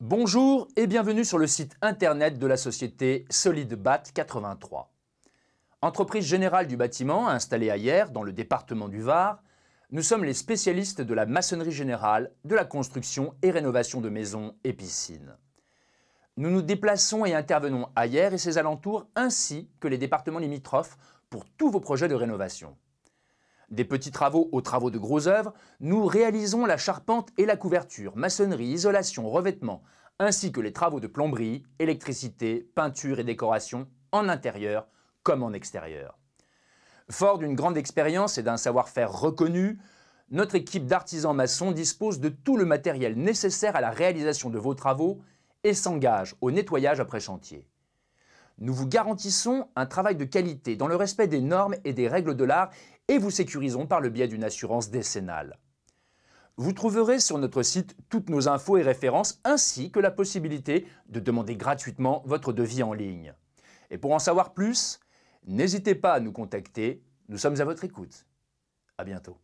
Bonjour et bienvenue sur le site internet de la société SolidBat 83. Entreprise générale du bâtiment installée à dans le département du Var, nous sommes les spécialistes de la maçonnerie générale, de la construction et rénovation de maisons et piscines. Nous nous déplaçons et intervenons à et ses alentours ainsi que les départements limitrophes pour tous vos projets de rénovation. Des petits travaux aux travaux de gros œuvres, nous réalisons la charpente et la couverture, maçonnerie, isolation, revêtement, ainsi que les travaux de plomberie, électricité, peinture et décoration, en intérieur comme en extérieur. Fort d'une grande expérience et d'un savoir-faire reconnu, notre équipe d'artisans maçons dispose de tout le matériel nécessaire à la réalisation de vos travaux et s'engage au nettoyage après chantier. Nous vous garantissons un travail de qualité dans le respect des normes et des règles de l'art et vous sécurisons par le biais d'une assurance décennale. Vous trouverez sur notre site toutes nos infos et références ainsi que la possibilité de demander gratuitement votre devis en ligne. Et pour en savoir plus, n'hésitez pas à nous contacter, nous sommes à votre écoute. À bientôt.